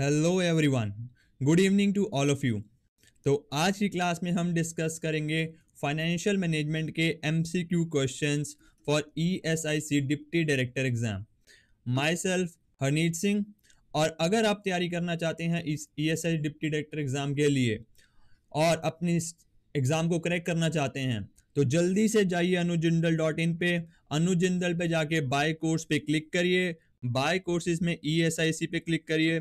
Hello everyone good evening to all of you तो आज की क्लास में हम डिस्कस करेंगे फाइनेंशियल मैनेजमेंट के MCQ questions for ESIC deputy director exam myself Harneet Singh और अगर आप तैयारी करना चाहते हैं इस E S I deputy director exam के लिए और अपनी एग्ज़ाम को क्रैक करना चाहते हैं तो जल्दी से जाइए अनुजिंदल डॉट इन पे अनुजिंदल पे जाके बाय कोर्स पे क्लिक करिए बाय कोर्सेज में ई एस आई सी पे क्लिक करिए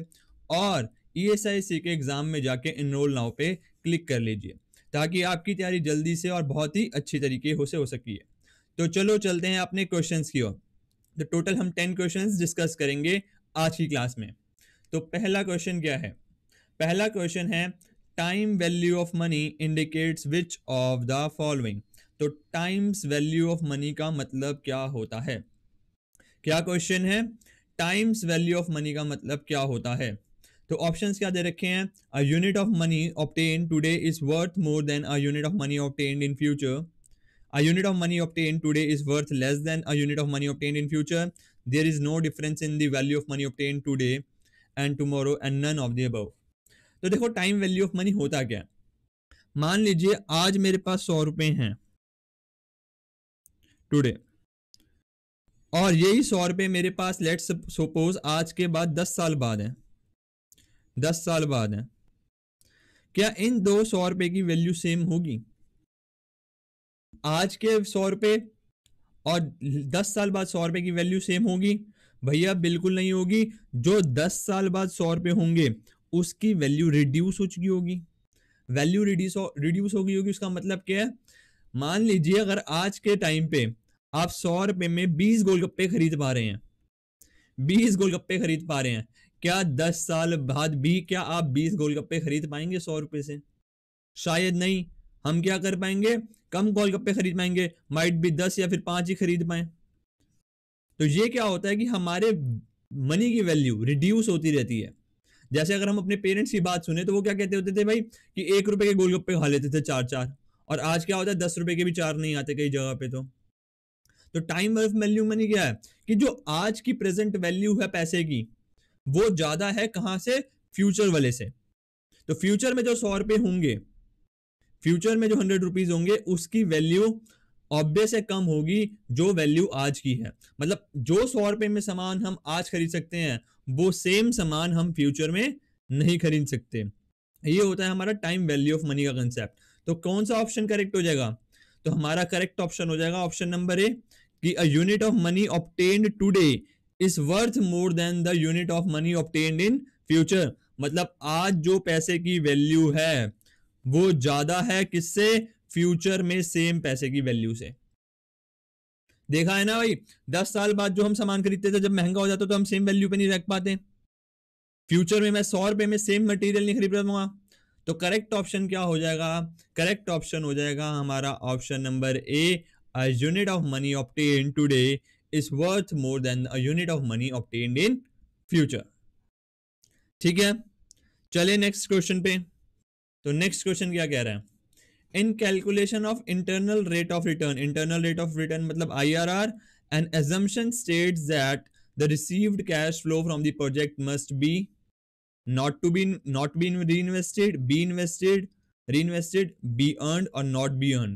और ई एस आई सी के एग्ज़ाम में जाके इनरोल नाव पे क्लिक कर लीजिए ताकि आपकी तैयारी जल्दी से और बहुत ही अच्छी तरीके हो से हो सकी है तो चलो चलते हैं अपने क्वेश्चन की ओर तो टोटल हम टेन क्वेश्चन डिस्कस करेंगे आज की क्लास में तो पहला क्वेश्चन क्या है पहला क्वेश्चन है time value of money indicates which of the following तो टाइम्स वैल्यू ऑफ मनी का मतलब क्या होता है क्या क्वेश्चन है टाइम्स वैल्यू ऑफ मनी का मतलब क्या होता है तो ऑप्शंस क्या दे रखे हैं a unit of money obtain today is worth more than a unit of money obtain in future a unit of money obtain today is worth less than a unit of money obtain in future there is no difference in the value of money obtain today and tomorrow and none of the above तो देखो time value of money होता क्या मान लीजिए आज मेरे पास सौ रुपए हैं टुडे और यही सौ रुपए मेरे पास लेट्स सपोज आज के बाद दस साल बाद हैं दस साल बाद है क्या इन दो सौ रुपए की वैल्यू सेम होगी आज के सौ रुपए और दस साल बाद सौ रुपए की वैल्यू सेम होगी भैया बिल्कुल नहीं होगी जो दस साल बाद सौ रुपए होंगे उसकी वैल्यू रिड्यूस हो चुकी होगी वैल्यू रिड्यूस रिड्यूस हो गई होगी उसका मतलब क्या है मान लीजिए अगर आज के टाइम पे आप सौ रुपए में बीस गोलगप्पे खरीद पा रहे हैं बीस गोलगप्पे खरीद पा रहे हैं क्या दस साल बाद भी क्या आप बीस गोलगप्पे खरीद पाएंगे सौ रुपए से शायद नहीं हम क्या कर पाएंगे कम गोलगप्पे खरीद पाएंगे माइट भी दस या फिर पांच ही खरीद पाए तो ये क्या होता है कि हमारे मनी की वैल्यू रिड्यूस होती रहती है जैसे अगर हम अपने पेरेंट्स की बात सुने तो वो क्या कहते होते थे भाई कि एक रुपए के गोलगप्पे खा लेते थे चार चार और आज क्या होता है दस रुपए के भी चार नहीं आते कई जगह पे तो तो टाइम वर्फ वैल्यू मनी क्या है कि जो आज की प्रेजेंट वैल्यू है पैसे की वो ज्यादा है कहां से फ्यूचर वाले से तो फ्यूचर में जो सौ रुपए होंगे फ्यूचर में जो हंड्रेड रुपीज होंगे उसकी वैल्यू ऑब्वियस है कम होगी जो वैल्यू आज की है मतलब जो सौ रुपए में सामान हम आज खरीद सकते हैं वो सेम सामान हम फ्यूचर में नहीं खरीद सकते ये होता है हमारा टाइम वैल्यू ऑफ मनी का कंसेप्ट तो कौन सा ऑप्शन करेक्ट हो जाएगा तो हमारा करेक्ट ऑप्शन हो जाएगा ऑप्शन नंबर ए कि a unit of money obtained today is worth more than the unit of money obtained in future मतलब आज जो पैसे की वैल्यू है वो ज्यादा है किससे फ्यूचर में सेम पैसे की वैल्यू से देखा है ना भाई दस साल बाद जो हम सामान खरीदते थे जब महंगा हो जाता तो हम सेम वैल्यू पे नहीं रख पाते फ्यूचर में मैं सौ रुपए में सेम मटेरियल नहीं खरीद पाऊंगा तो करेक्ट ऑप्शन क्या हो जाएगा करेक्ट ऑप्शन हो जाएगा हमारा option number A unit of money obtain today is worth more than a unit of money obtained in future. ठीक है चले नेक्स्ट क्वेश्चन पे तो नेक्स्ट क्वेश्चन क्या कह रहा है in calculation of internal rate of return internal rate of return मतलब I R R and assumption state that the received cash flow from the project must be not to be not be reinvested be invested reinvested be earn और not be earn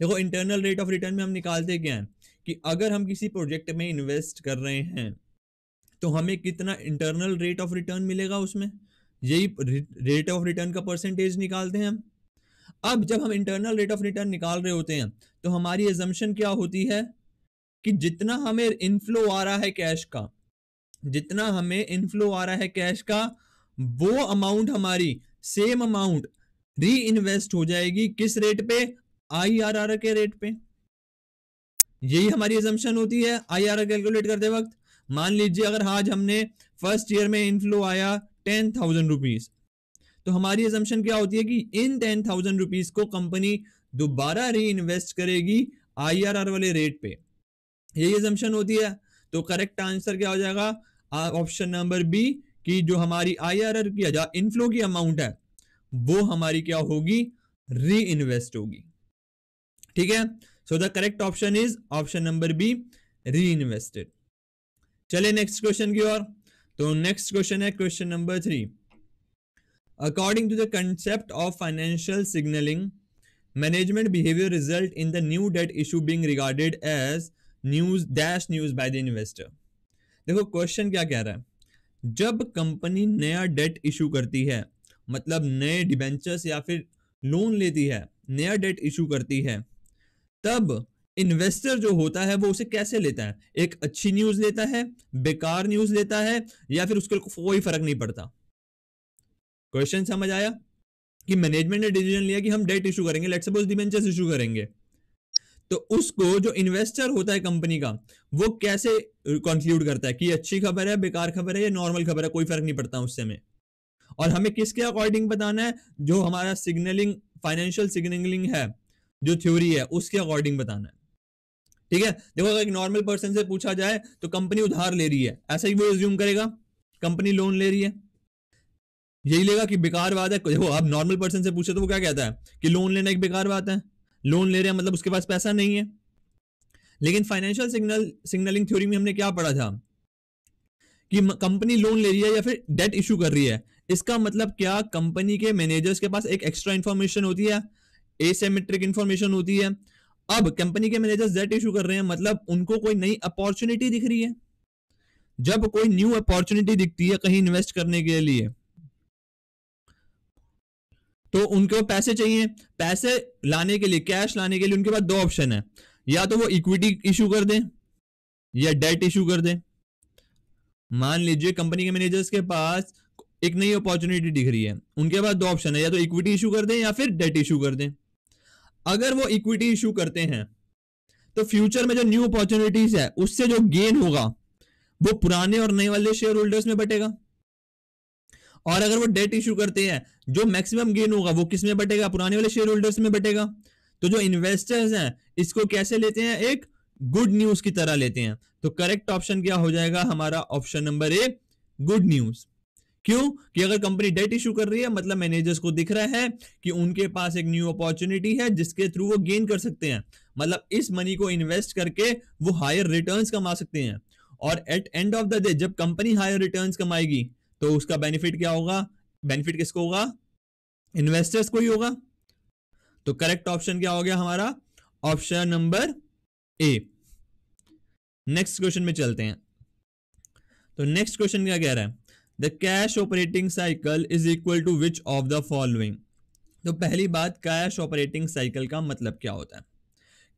देखो internal rate of return में हम निकालते क्या है कि अगर हम किसी प्रोजेक्ट में इन्वेस्ट कर रहे हैं तो हमें कितना इंटरनल रेट ऑफ रिटर्न मिलेगा उसमें यही रेट ऑफ रिटर्न का परसेंटेज निकालते हैं अब जब हम इंटरनल रेट ऑफ रिटर्न निकाल रहे होते हैं तो हमारी एजम्पन क्या होती है कि जितना हमें इनफ्लो आ रहा है कैश का जितना हमें इनफ्लो आ रहा है कैश का वो अमाउंट हमारी सेम अमाउंट री इन्वेस्ट हो जाएगी किस रेट पे आई के रेट पे यही हमारी एजम्पन होती है आई कैलकुलेट करते वक्त मान लीजिए अगर आज हमने फर्स्ट ईयर में इनफ्लो आया टेन थाउजेंड रुपीज तो हमारी एजम्पन क्या होती है कि इन टेन थाउजेंड रुपीज को कंपनी दोबारा री इन्वेस्ट करेगी आई वाले रेट पे यही एजम्पन होती है तो करेक्ट आंसर क्या हो जाएगा ऑप्शन नंबर बी कि जो हमारी आई आर आर की इनफ्लो की अमाउंट है वो हमारी क्या होगी री इन्वेस्ट होगी ठीक है the correct option is option number B reinvested चले नेक्स्ट क्वेश्चन की ओर तो नेक्स्ट क्वेश्चन है question number three according to the concept of financial signalling management behaviour result in the new debt issue being regarded as news dash news by the investor देखो क्वेश्चन क्या कह रहा है जब कंपनी नया डेट इशू करती है मतलब नए डिबेंचर्स या फिर लोन लेती है नया डेट इशू करती है तब इन्वेस्टर जो होता है वो उसे कैसे लेता है एक अच्छी न्यूज लेता है बेकार न्यूज लेता है या फिर उसके कोई फर्क नहीं पड़ता क्वेश्चन समझ आया कि मैनेजमेंट ने डिसीजन लिया कि हम डेट इशू करेंगे लेट्स सपोज डिबेंचर्स इशू करेंगे तो उसको जो इन्वेस्टर होता है कंपनी का वो कैसे कंक्लूड करता है कि अच्छी खबर है बेकार खबर है या नॉर्मल खबर है कोई फर्क नहीं पड़ता उससे में और हमें किसके अकॉर्डिंग बताना है जो हमारा सिग्नलिंग फाइनेंशियल सिग्नलिंग है जो थ्योरी है उसके अकॉर्डिंग बताना है ठीक है देखो अगर एक नॉर्मल पर्सन से पूछा जाए तो कंपनी उधार ले रही है ऐसा ही वो रिज्यूम करेगा कंपनी लोन ले रही है यही लेगा कि बेकार बात है देखो आप नॉर्मल पर्सन से पूछे तो वो क्या कहता है कि लोन लेना एक बेकार बात है लोन ले रहे हैं मतलब उसके पास पैसा नहीं है लेकिन फाइनेंशियल सिग्नल सिग्नलिंग थ्योरी में हमने क्या पढ़ा था कि कंपनी लोन ले रही है या फिर डेट इशू कर रही है इसका मतलब क्या कंपनी के मैनेजर्स के पास एक एक्स्ट्रा इंफॉर्मेशन होती है एसेमेट्रिक इंफॉर्मेशन होती है अब कंपनी के मैनेजर डेट इशू कर रहे हैं मतलब उनको कोई नई अपॉर्चुनिटी दिख रही है जब कोई न्यू अपॉर्चुनिटी दिखती है कहीं इन्वेस्ट करने के लिए तो उनको पैसे चाहिए पैसे लाने के लिए कैश लाने के लिए उनके पास दो ऑप्शन है या तो वो इक्विटी इशू कर दें या डेट इशू कर दें मान लीजिए कंपनी के मैनेजर्स के पास एक नई अपॉर्चुनिटी दिख रही है उनके पास दो ऑप्शन है या तो इक्विटी इशू कर दें या फिर डेट इशू कर दें अगर वो इक्विटी इशू करते हैं तो फ्यूचर में जो न्यू अपॉर्चुनिटीज है उससे जो गेन होगा वो पुराने और नए वाले शेयर होल्डर्स में बटेगा और अगर वो डेट इशू करते हैं जो मैक्सिमम गेन होगा वो किस में बटेगा पुराने वाले शेयर होल्डर्स में बटेगा तो जो इन्वेस्टर्स हैं इसको कैसे लेते हैं एक गुड न्यूज की तरह लेते हैं तो करेक्ट ऑप्शन क्या हो जाएगा हमारा option number A good news क्यों कि अगर कंपनी डेट इशू कर रही है मतलब मैनेजर्स को दिख रहा है कि उनके पास एक न्यू अपॉर्चुनिटी है जिसके थ्रू वो गेन कर सकते हैं मतलब इस मनी को इन्वेस्ट करके वो हायर रिटर्न्स कमा सकते हैं और at end of the day जब कंपनी हायर रिटर्न्स कमाएगी तो उसका बेनिफिट क्या होगा बेनिफिट किसको होगा इन्वेस्टर्स को ही होगा तो करेक्ट ऑप्शन क्या हो गया हमारा option number A next question में चलते हैं तो नेक्स्ट क्वेश्चन क्या कह रहा है the cash operating cycle is equal to which of the following तो पहली बात कैश ऑपरेटिंग साइकिल का मतलब क्या होता है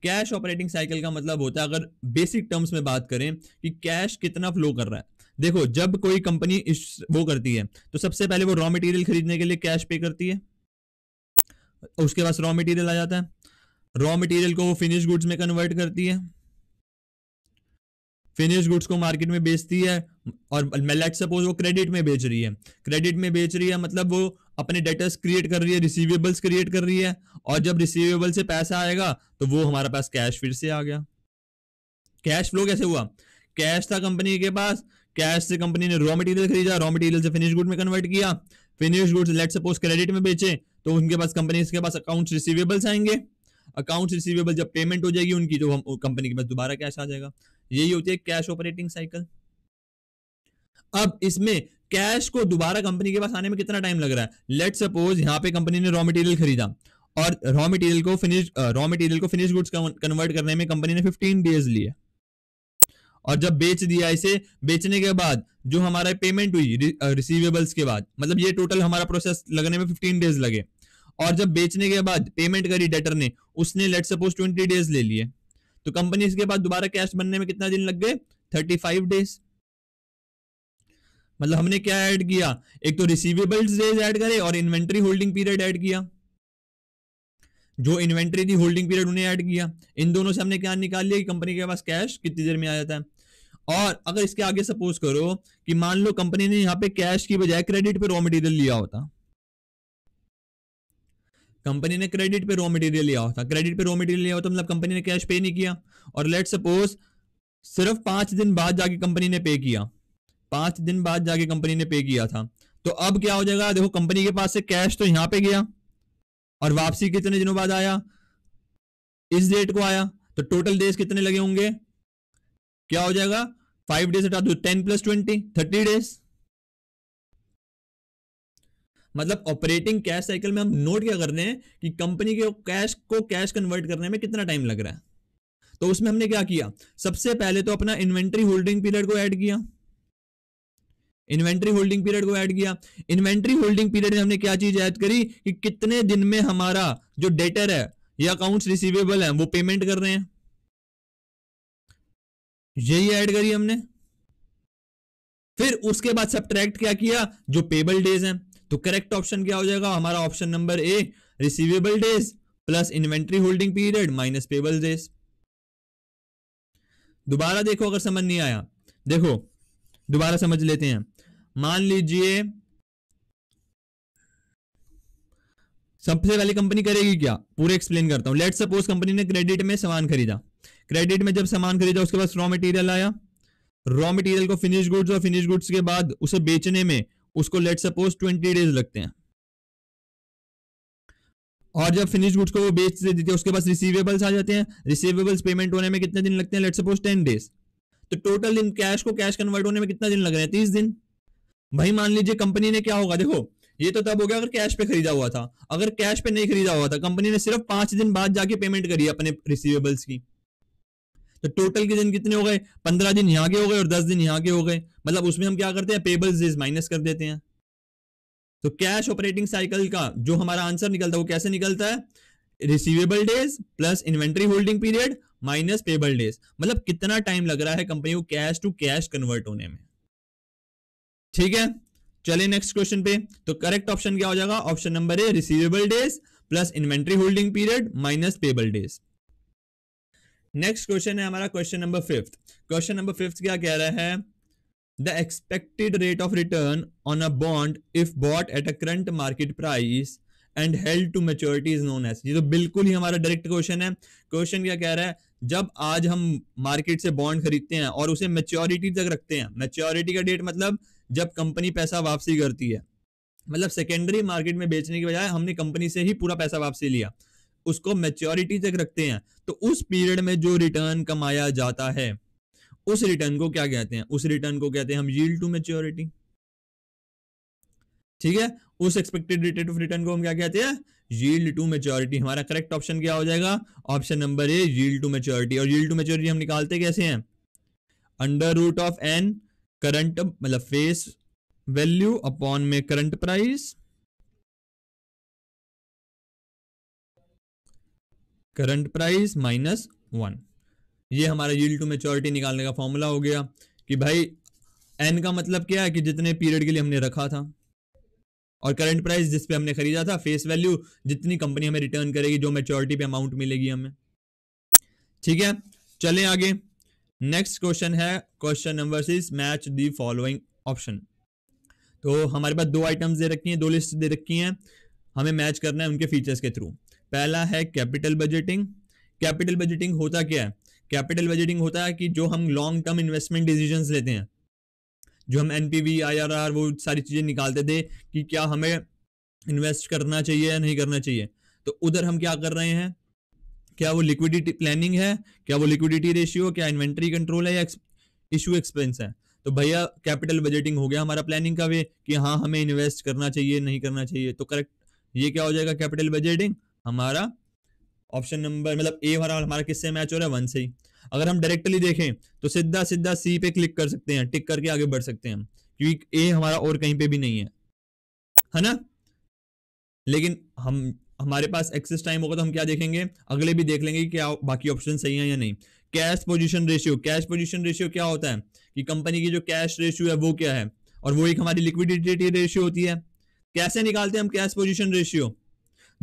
कैश ऑपरेटिंग साइकिल का मतलब होता है अगर बेसिक टर्म्स में बात करें कि कैश कितना फ्लो कर रहा है देखो जब कोई कंपनी वो करती है तो सबसे पहले वो रॉ मटेरियल खरीदने के लिए कैश पे करती है उसके पास रॉ मटेरियल आ जाता है रॉ मटेरियल को वो फिनिश गुड्स में कन्वर्ट करती है फिनिश गुड्स को मार्केट में बेचती है और लेट सपोज वो क्रेडिट में बेच रही है क्रेडिट में बेच रही है मतलब वो अपने डेटर्स क्रिएट कर रही है रिसीवेबल्स क्रिएट कर रही है और जब रिसीवेबल से पैसा आएगा तो वो हमारे पास कैश फिर से आ गया कैश फ्लो कैसे हुआ कैश था कंपनी के पास कैश से कंपनी ने रॉ मटेरियल खरीदा रॉ मटेरियल से फिनिश गुड में कन्वर्ट किया finish goods let suppose credit में बेचे तो उनके पास कंपनी के पास अकाउंट्स रिसीवेबल्स आएंगे अकाउंट्स रिसीवेबल जब पेमेंट हो जाएगी उनकी तो हम कंपनी के पास दोबारा कैश आ जाएगा यही होती है कैश ऑपरेटिंग साइकिल अब इसमें कैश को दोबारा कंपनी के पास आने में कितना टाइम लग रहा है लेट सपोज यहाँ पे कंपनी ने रॉ मटेरियल खरीदा और रॉ मटेरियल को फिनिश रॉ मटेरियल को फिनिश गुड्स कन्वर्ट करने में कंपनी ने 15 डेज लिए और जब बेच दिया इसे बेचने के बाद जो हमारा पेमेंट हुई रिसीवेबल्स के बाद मतलब ये टोटल हमारा प्रोसेस लगने में 15 डेज लगे और जब बेचने के बाद पेमेंट करी डेटर ने उसने लेट सपोज 20 डेज ले लिए तो कंपनी इसके बाद दोबारा कैश बनने में कितना दिन लग गए फाइव डेज मतलब हमने क्या ऐड किया एक तो रिसीवेबल्स डेज ऐड करे और इन्वेंट्री होल्डिंग पीरियड ऐड किया जो इन्वेंट्री थी होल्डिंग पीरियड उन्हें ऐड किया इन दोनों से हमने क्या निकाल लिया कि कंपनी के पास कैश कितनी देर में आ जाता है और अगर इसके आगे सपोज करो कि मान लो कंपनी ने यहाँ पे कैश की बजाय क्रेडिट पे रॉ मटेरियल लिया होता कंपनी ने क्रेडिट पे रॉ मटेरियल लिया होता क्रेडिट पे रॉ मटेरियल लिया होता मतलब कंपनी ने कैश पे नहीं किया और लेट सपोज सिर्फ पांच दिन बाद जाके कंपनी ने पे किया पांच दिन बाद जाके कंपनी ने पे किया था तो अब क्या हो जाएगा देखो कंपनी के पास से कैश तो यहां पे गया और वापसी कितने दिनों बाद आया इस डेट को आया तो टोटल डेज कितने लगे होंगे क्या हो जाएगा फाइव डेज हटा दो ten plus twenty thirty days मतलब ऑपरेटिंग कैश साइकिल में हम नोट क्या कर रहे हैं कि कंपनी के कैश को कैश कन्वर्ट करने में कितना टाइम लग रहा है तो उसमें हमने क्या किया सबसे पहले तो अपना इन्वेंटरी होल्डिंग पीरियड को ऐड किया इन्वेंट्री होल्डिंग पीरियड को ऐड किया इन्वेंट्री होल्डिंग पीरियड में हमने क्या चीज ऐड करी कि कितने दिन में हमारा जो डेटर है या अकाउंट्स रिसीवेबल है वो पेमेंट कर रहे हैं यही ऐड करी हमने फिर उसके बाद सब्ट्रैक्ट क्या किया जो पेबल डेज हैं तो करेक्ट ऑप्शन क्या हो जाएगा हमारा option number A receivable days plus inventory holding period minus payable days दोबारा देखो अगर समझ नहीं आया देखो दोबारा समझ लेते हैं मान लीजिए सबसे पहले कंपनी करेगी क्या पूरे एक्सप्लेन करता हूं लेट सपोज कंपनी ने क्रेडिट में सामान खरीदा क्रेडिट में जब सामान खरीदा उसके पास रॉ मटेरियल आया रॉ मटेरियल को फिनिश गुड्स और फिनिश गुड्स के बाद उसे बेचने में उसको लेट सपोज ट्वेंटी डेज लगते हैं और जब फिनिश गुड्स को वो बेच देते हैं उसके पास रिसीवेबल्स आ जाते हैं रिसीवेबल्स पेमेंट होने में कितने दिन लगते हैं लेट सपोज टेन डेज तो टोटल दिन कैश को कैश कन्वर्ट होने में कितना दिन लग रहे हैं तीस दिन भाई मान लीजिए कंपनी ने क्या होगा देखो ये तो तब हो गया अगर कैश पे खरीदा हुआ था अगर कैश पे नहीं खरीदा हुआ था कंपनी ने सिर्फ पांच दिन बाद जाके पेमेंट करी अपने रिसीवेबल्स की तो टोटल के दिन कितने हो गए पंद्रह दिन यहाँ के हो गए और दस दिन यहाँ के हो गए मतलब उसमें हम क्या करते हैं पेबल्स डेज माइनस कर देते हैं तो कैश ऑपरेटिंग साइकिल का जो हमारा आंसर निकलता है वो कैसे निकलता है receivable days plus inventory holding period minus payable days मतलब कितना टाइम लग रहा है कंपनी को कैश टू कैश कन्वर्ट होने में ठीक है चलिए नेक्स्ट क्वेश्चन पे तो करेक्ट ऑप्शन क्या हो जाएगा option number A receivable days plus inventory holding period minus payable days next question है हमारा question number fifth question number fifth क्या कह रहा है the expected rate of return on a bond if bought at a current market price and held to maturity is known as ये तो बिल्कुल ही हमारा डायरेक्ट क्वेश्चन है क्वेश्चन क्या कह रहा है जब आज हम मार्केट से बॉन्ड खरीदते हैं और उसे मेच्योरिटी तक रखते हैं मेच्योरिटी का डेट मतलब जब कंपनी पैसा वापसी करती है मतलब सेकेंडरी मार्केट में बेचने के बजाय हमने कंपनी से ही पूरा पैसा वापसी लिया उसको मेच्योरिटी तक रखते हैं तो उस पीरियड में जो रिटर्न कमाया जाता है उस रिटर्न को क्या कहते हैं उस रिटर्न को कहते हैं हम यील्ड टू मेच्योरिटी ठीक है उस एक्सपेक्टेड रेट ऑफ रिटर्न को हम क्या कहते हैं यील्ड टू मेच्योरिटी हमारा करेक्ट ऑप्शन क्या हो जाएगा option number A yield to maturity और यील्ड टू मेच्योरिटी हम निकालते कैसे हैं under root of n current मतलब फेस वैल्यू अपॉन में current price current price minus one ये हमारा यील्ड टू मेच्योरिटी निकालने का फॉर्मूला हो गया कि भाई एन का मतलब क्या है कि जितने पीरियड के लिए हमने रखा था और करंट प्राइस जिस पे हमने खरीदा था फेस वैल्यू जितनी कंपनी हमें रिटर्न करेगी जो मेच्योरिटी पे अमाउंट मिलेगी हमें ठीक है चले आगे नेक्स्ट क्वेश्चन है question number six match the following option तो हमारे पास दो आइटम्स दे रखी हैं दो लिस्ट दे रखी हैं हमें मैच करना है उनके फीचर्स के थ्रू पहला है कैपिटल बजटिंग कैपिटल बजटिंग होता क्या है कैपिटल बजटिंग होता है कि जो हम लॉन्ग टर्म इन्वेस्टमेंट डिसीजन लेते हैं जो हम एन पी वो सारी चीज़ें निकालते थे कि क्या हमें इन्वेस्ट करना चाहिए या नहीं करना चाहिए तो उधर हम क्या कर रहे हैं क्या वो लिक्विडिटी प्लानिंग है क्या वो लिक्विडिटी रेशियो क्या इन्वेंट्री कंट्रोल है या इशू एक्सपेंस है तो भैया कैपिटल बजटिंग हो गया हमारा प्लानिंग का वे कि हाँ हमें इन्वेस्ट करना चाहिए नहीं करना चाहिए तो करेक्ट ये क्या हो जाएगा कैपिटल बजटिंग हमारा ऑप्शन नंबर मतलब ए हमारा हमारा किससे मैच हो रहा है वन से ही अगर हम डायरेक्टली देखें तो सीधा सीधा सी पे क्लिक कर सकते हैं टिक करके आगे बढ़ सकते हैं क्योंकि ए हमारा और कहीं पे भी नहीं है है ना लेकिन हम हमारे पास एक्सेस टाइम होगा तो हम क्या देखेंगे अगले भी देख लेंगे क्या बाकी ऑप्शन सही है या नहीं cash position ratio cash position ratio क्या होता है कि कंपनी की जो कैश रेशियो है वो क्या है और वो एक हमारी लिक्विडिटी रेशियो होती है कैसे निकालते हैं हम कैश पोजिशन रेशियो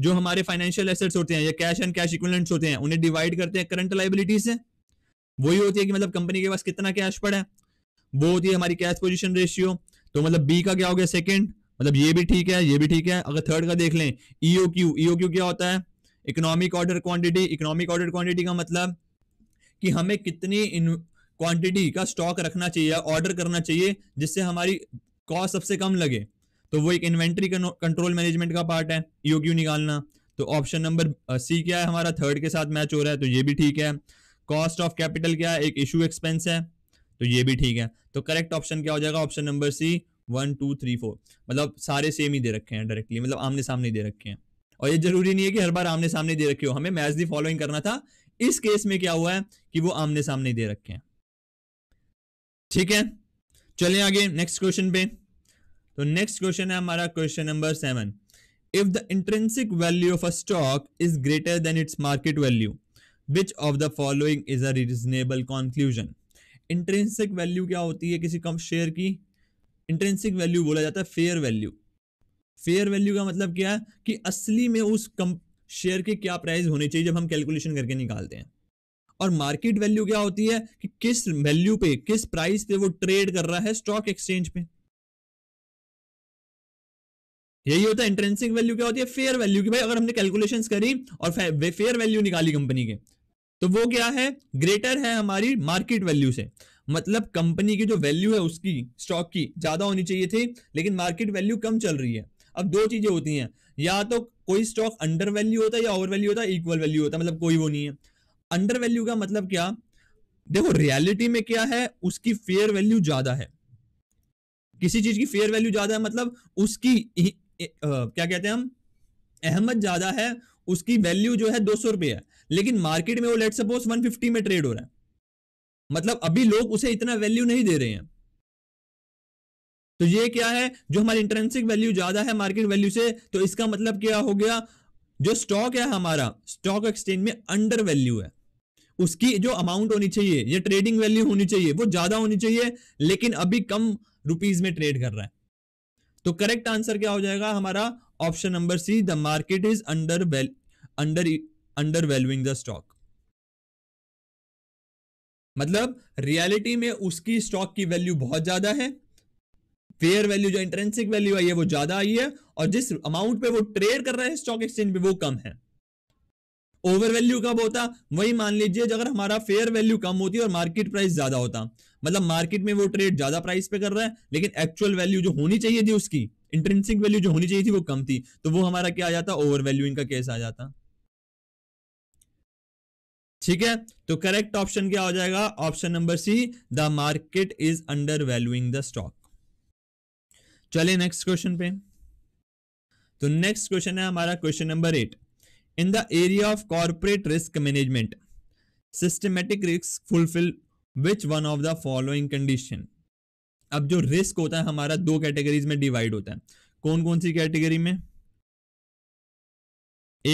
जो हमारे फाइनेंशियल एसेट्स होते हैं या कैश एंड कैश इक्विलेंट्स होते हैं उन्हें डिवाइड करते हैं करंट लाइबिलिटी से वही होती है कि मतलब कंपनी के पास कितना कैश पड़ा है वो होती है हमारी कैश पोजिशन रेशियो तो मतलब बी का क्या हो गया सेकेंड मतलब ये भी ठीक है ये भी ठीक है अगर थर्ड का देख लें ईओ क्यू ईओ क्यू क्या होता है economic order quantity economic order quantity का मतलब कि हमें कितनी क्वांटिटी का स्टॉक रखना चाहिए ऑर्डर करना चाहिए जिससे हमारी कॉस्ट सबसे कम लगे तो वो एक इन्वेंट्री कंट्रोल मैनेजमेंट का पार्ट है ईओ e क्यू निकालना तो ऑप्शन नंबर सी क्या है हमारा थर्ड के साथ मैच हो रहा है तो ये भी ठीक है कॉस्ट ऑफ कैपिटल क्या है एक इशू एक्सपेंस है तो ये भी ठीक है तो करेक्ट ऑप्शन क्या हो जाएगा option number C one two three four मतलब सारे सेम ही दे रखे हैं डायरेक्टली मतलब आमने सामने दे रखे हैं और ये जरूरी नहीं है कि हर बार आमने सामने दे रखे हो हमें मैच दी फॉलोइंग करना था इस केस में क्या हुआ है कि वो आमने सामने दे रखे हैं ठीक है चले आगे नेक्स्ट क्वेश्चन पे तो नेक्स्ट क्वेश्चन है हमारा question number seven if the intrinsic value of a stock is greater than its market value which of the following is a reasonable conclusion intrinsic value क्या होती है किसी कम शेयर की इंटेंसिक वैल्यू बोला जाता है फेयर वैल्यू फेयर वैल्यू का मतलब क्या है कि असली में उस कम शेयर के क्या प्राइस होने चाहिए जब हम कैलकुलेशन करके निकालते हैं और मार्केट वैल्यू क्या होती है कि किस वैल्यू पे किस प्राइस पे वो ट्रेड कर रहा है स्टॉक एक्सचेंज पे यही होता है इंटरेंसिक वैल्यू क्या होती है फेयर वैल्यू की भाई अगर हमने कैलकुलेशन करी और फेयर वैल्यू निकाली कंपनी के तो वो क्या है ग्रेटर है हमारी मार्केट वैल्यू से मतलब कंपनी की जो वैल्यू है उसकी स्टॉक की ज़्यादा होनी चाहिए थी लेकिन मार्केट वैल्यू कम चल रही है अब दो चीज़ें होती हैं या तो कोई स्टॉक अंडर वैल्यू होता है या ओवर वैल्यू होता है इक्वल वैल्यू होता है मतलब कोई वो नहीं है अंडर वैल्यू का मतलब क्या देखो रियलिटी में क्या है उसकी फेयर वैल्यू ज़्यादा है किसी चीज़ की फेयर वैल्यू ज़्यादा है मतलब उसकी ए, ए, क्या कहते हैं हम अहमद ज़्यादा है उसकी वैल्यू जो है दो सौ रुपये है लेकिन मार्केट में वो लेट सपोज 150 में ट्रेड हो रहा है मतलब अभी लोग उसे इतना वैल्यू नहीं दे रहे हैं तो ये क्या है जो हमारी इंटरेंसिक वैल्यू ज्यादा है मार्केट वैल्यू से तो इसका मतलब क्या हो गया जो स्टॉक है हमारा स्टॉक एक्सचेंज में अंडर वैल्यू है उसकी जो अमाउंट होनी चाहिए या ट्रेडिंग वैल्यू होनी चाहिए वो ज्यादा होनी चाहिए लेकिन अभी कम रुपीज में ट्रेड कर रहा है तो करेक्ट आंसर क्या हो जाएगा हमारा option number C the market is under under under valuing the stock मतलब रियलिटी में उसकी स्टॉक की वैल्यू बहुत ज्यादा है फेयर वैल्यू जो इंटरेंसिक वैल्यू आई है वो ज्यादा आई है और जिस अमाउंट पे वो ट्रेड कर रहे हैं स्टॉक एक्सचेंज पे वो कम है ओवर वैल्यू कब होता वही मान लीजिए अगर हमारा फेयर वैल्यू कम होती और मार्केट प्राइस ज्यादा होता मतलब मार्केट में वो ट्रेड ज्यादा प्राइस पे कर रहा है लेकिन एक्चुअल वैल्यू जो होनी चाहिए थी उसकी इंटरेंसिक वैल्यू जो होनी चाहिए थी वो कम थी तो वो हमारा क्या आ जाता ओवर वैल्यू का केस आ जाता ठीक है तो करेक्ट ऑप्शन क्या हो जाएगा option number C the market is under valuing the stock चलिए नेक्स्ट क्वेश्चन पे तो नेक्स्ट क्वेश्चन है हमारा question number eight in the area of corporate risk management systematic risk fulfil which one of the following condition अब जो risk होता है हमारा दो कैटेगरीज में डिवाइड होता है कौन कौन सी कैटेगरी में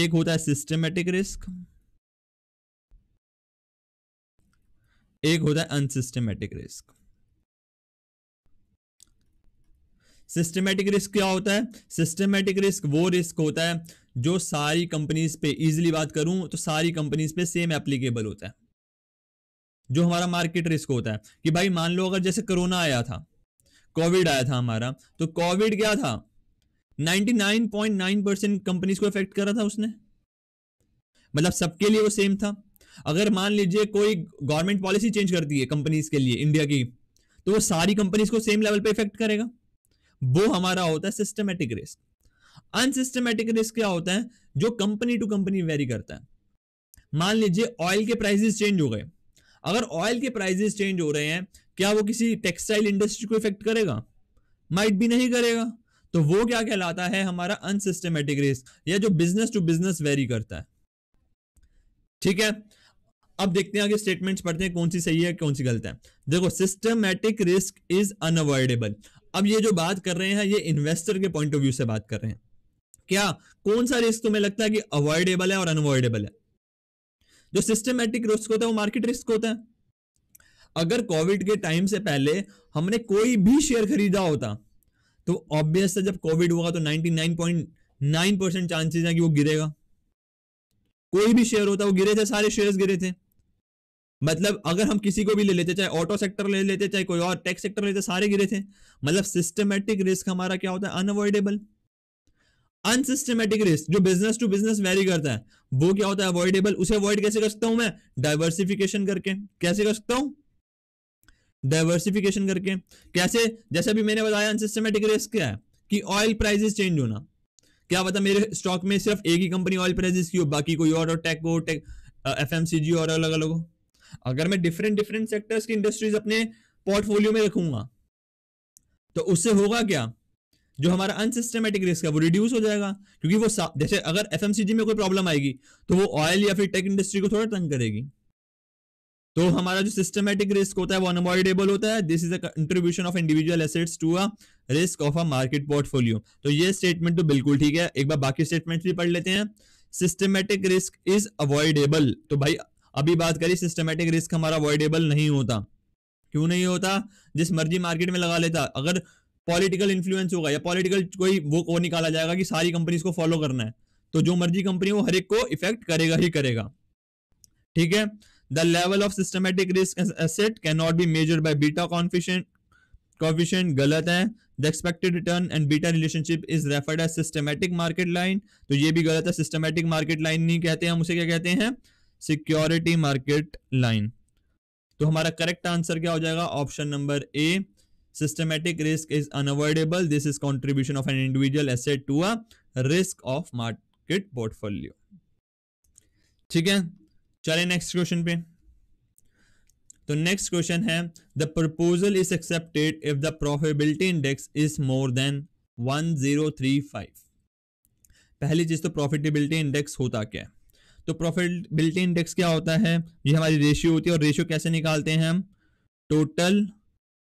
एक होता है सिस्टमेटिक रिस्क एक होता है अनसिस्टमेटिक रिस्क सिस्टमेटिक रिस्क क्या होता है सिस्टमेटिक रिस्क वो रिस्क होता है जो सारी कंपनीज पे इजीली बात करूं तो सारी कंपनीज पे सेम एप्लीकेबल होता है जो हमारा मार्केट रिस्क होता है कि भाई मान लो अगर जैसे कोरोना आया था कोविड आया था हमारा तो कोविड क्या था 99.9 परसेंट कंपनीज को इफेक्ट करा था उसने मतलब सबके लिए वो सेम था अगर मान लीजिए कोई गवर्नमेंट पॉलिसी चेंज करती है कंपनीज के लिए इंडिया की तो वो सारी कंपनीज को सेम लेवल पे इफेक्ट करेगा वो हमारा होता है सिस्टमेटिक रिस्क अनसिस्टमेटिक रिस्क क्या होता है जो कंपनी टू कंपनी वेरी करता है मान लीजिए ऑयल के प्राइजेस चेंज हो गए अगर ऑयल के प्राइजेस चेंज हो रहे हैं क्या वो किसी टेक्सटाइल इंडस्ट्री को इफेक्ट करेगा माइट भी नहीं करेगा तो वो क्या कहलाता है हमारा अनसिस्टमेटिक रिस्क या जो बिजनेस टू बिजनेस वेरी करता है ठीक है अब देखते हैं आगे स्टेटमेंट्स पढ़ते हैं कौन सी सही है कौन सी गलत है देखो सिस्टमेटिक रिस्क इज अनबल अब ये जो बात कर रहे हैं ये इन्वेस्टर के पॉइंट ऑफ व्यू से बात कर रहे हैं क्या कौन सा रिस्क तुम्हें लगता है कि अवॉइडेबल है और अनवॉइडेबल है जो सिस्टमेटिक रिस्क होता है वो मार्केट रिस्क होता है अगर कोविड के टाइम से पहले हमने कोई भी शेयर खरीदा होता तो ऑब्वियस जब कोविड होगा तो 99.9 परसेंट चांसेस हैं कि वो गिरेगा कोई भी शेयर होता वो गिरे थे सारे शेयर्स गिरे थे मतलब अगर हम किसी को भी ले लेते चाहे ऑटो सेक्टर ले लेते चाहे कोई और टैक्स सेक्टर लेते सारे गिरे थे मतलब सिस्टमेटिक रिस्क हमारा क्या होता है अनअवॉइडेबल अनसिस्टमेटिक रिस्क जो बिजनेस टू बिजनेस वेरी करता है वो क्या होता है अवॉइडेबल उसे अवॉइड कैसे कर सकता हूं मैं डाइवर्सिफिकेशन करके कैसे कर सकता हूं डाइवर्सिफिकेशन करके कैसे जैसे अभी मैंने बताया अनसिस्टमेटिक रिस्क क्या है कि ऑयल प्राइजेस चेंज होना क्या पता मेरे स्टॉक में सिर्फ एक ही कंपनी ऑयल प्राइजेस की हो बाकी कोई और, और टेक हो tech F M C G और अलग अलग हो अगर मैं डिफरेंट डिफरेंट सेक्टर्स की इंडस्ट्रीज अपने पोर्टफोलियो में रखूंगा तो उससे होगा क्या जो हमारा अनसिस्टमेटिक रिस्क है वो रिड्यूस हो जाएगा क्योंकि वो जैसे अगर एफ में कोई प्रॉब्लम आएगी तो वो ऑयल या फिर टेक इंडस्ट्री को थोड़ा तंग करेगी तो हमारा जो सिस्टमेटिक रिस्क होता है वो अनअवॉइडेबल होता है this is the contribution of individual assets to a risk of a market portfolio तो ये स्टेटमेंट तो बिल्कुल ठीक है एक बार बाकी स्टेटमेंट्स भी पढ़ लेते हैं सिस्टमेटिक रिस्क इज अवॉइडेबल तो भाई अभी बात करी सिस्टमेटिक रिस्क हमारा अवॉइडेबल नहीं होता क्यों नहीं होता जिस मर्जी मार्केट में लगा लेता अगर पॉलिटिकल इन्फ्लुएंस होगा या पॉलिटिकल कोई वो को निकाला जाएगा कि सारी कंपनीज को फॉलो करना है तो जो मर्जी कंपनी वो हर एक को इफेक्ट करेगा ही करेगा ठीक है the level of systematic risk asset can not be measure by beta coefficient coefficient गलत है the expected return and beta relationship is referred as systematic market line तो ये भी गलत है सिस्टमेटिक मार्केट लाइन नहीं कहते हम उसे क्या कहते हैं सिक्योरिटी मार्केट लाइन तो हमारा करेक्ट आंसर क्या हो जाएगा option number A systematic risk is unable this is contribution of an individual asset to a risk of market portfolio ठीक है चले नेक्स्ट क्वेश्चन पे तो नेक्स्ट क्वेश्चन है the proposal is accepted if the profitability index is more than 1035 पहली चीज तो profitability index होता क्या है तो प्रॉफिटबिलिटी इंडेक्स क्या होता है ये हमारी रेशियो होती है और रेशियो कैसे निकालते हैं हम total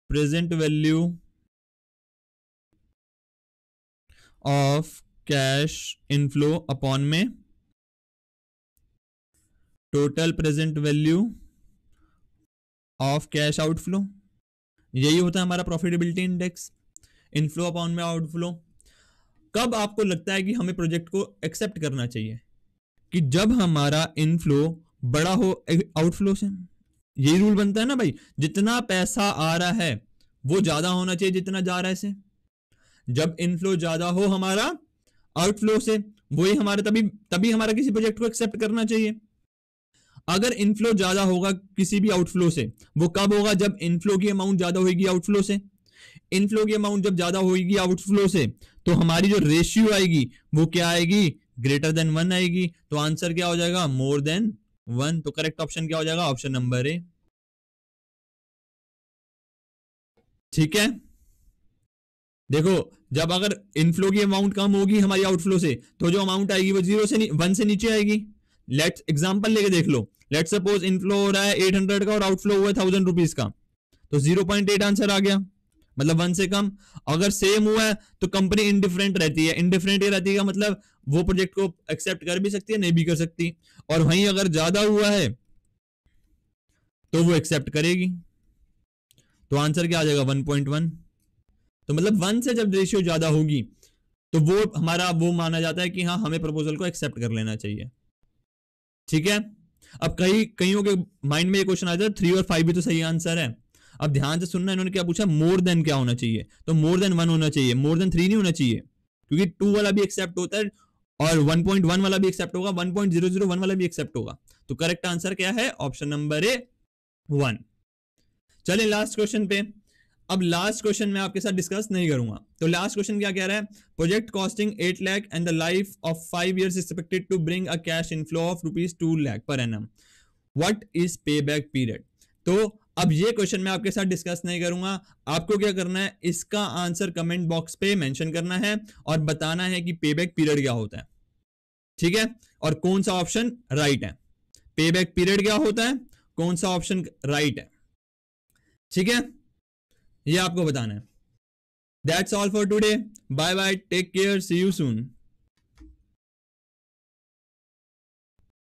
present value of cash inflow upon में total present value of cash outflow यही होता है हमारा प्रॉफिटेबिलिटी इंडेक्स इनफ्लो अपॉन में आउटफ्लो कब आपको लगता है कि हमें प्रोजेक्ट को एक्सेप्ट करना चाहिए कि जब हमारा इनफ्लो बड़ा हो आउटफ्लो से यही रूल बनता है ना भाई जितना पैसा आ रहा है वो ज्यादा होना चाहिए जितना जा रहा है से जब इनफ्लो ज्यादा हो हमारा आउटफ्लो से वही हमारा तभी तभी हमारा किसी प्रोजेक्ट को एक्सेप्ट करना चाहिए अगर इनफ्लो ज्यादा होगा किसी भी आउटफ्लो से वो कब होगा जब इनफ्लो की अमाउंट ज्यादा होगी आउटफ्लो से इनफ्लो की अमाउंट जब ज्यादा होगी आउटफ्लो से तो हमारी जो रेशियो आएगी वो क्या आएगी ग्रेटर देन वन आएगी तो आंसर क्या हो जाएगा मोर देन वन तो करेक्ट ऑप्शन क्या हो जाएगा ऑप्शन नंबर ए ठीक है देखो जब अगर इनफ्लो की अमाउंट कम होगी हमारी आउटफ्लो से तो जो अमाउंट आएगी वो जीरो से वन से नीचे आएगी लेट्स एग्जाम्पल लेके देख लो लेट सपोज इनफ्लो हो रहा है एट हंड्रेड का और आउटफ्लो हुआ है थाउजेंड रुपीज का तो जीरो पॉइंट एट आंसर आ गया मतलब वन से कम अगर सेम हुआ है तो कंपनी इनडिफरेंट रहती है इनडिफरेंट ये रहती है मतलब वो प्रोजेक्ट को एक्सेप्ट कर भी सकती है नहीं भी कर सकती और वहीं अगर ज्यादा हुआ है तो वो एक्सेप्ट करेगी तो आंसर क्या आ जाएगा वन पॉइंट वन तो मतलब वन से जब रेशियो ज्यादा होगी तो वो हमारा वो माना जाता है कि हाँ हमें प्रपोजल को एक्सेप्ट कर लेना चाहिए ठीक है अब कई कईयों के माइंड में ये क्वेश्चन आ जाता है थ्री और फाइव भी तो सही आंसर है अब ध्यान से सुनना इन्होंने क्या पूछा मोर देन क्या होना चाहिए तो मोर देन वन होना चाहिए मोर देन थ्री नहीं होना चाहिए क्योंकि टू वाला भी एक्सेप्ट होता है और 1.1 वाला भी एक्सेप्ट होगा 1.001 वाला भी एक्सेप्ट होगा तो करेक्ट आंसर क्या है ऑप्शन नंबर ए वन चलिए लास्ट क्वेश्चन पे अब लास्ट क्वेश्चन मैं आपके साथ डिस्कस नहीं करूंगा तो लास्ट क्वेश्चन क्या कह रहा है project costing eight lakh and the life of five year expected to bring a cash inflow of rupees two lakh per annum is payback period तो अब ये क्वेश्चन मैं आपके साथ डिस्कस नहीं करूंगा आपको क्या करना है इसका आंसर कमेंट बॉक्स पे मेंशन करना है और बताना है कि पे पीरियड क्या होता है ठीक है और कौन सा ऑप्शन राइट है पे पीरियड क्या होता है कौन सा ऑप्शन राइट है ठीक है ये आपको बताना है that's all for today bye bye take care see you soon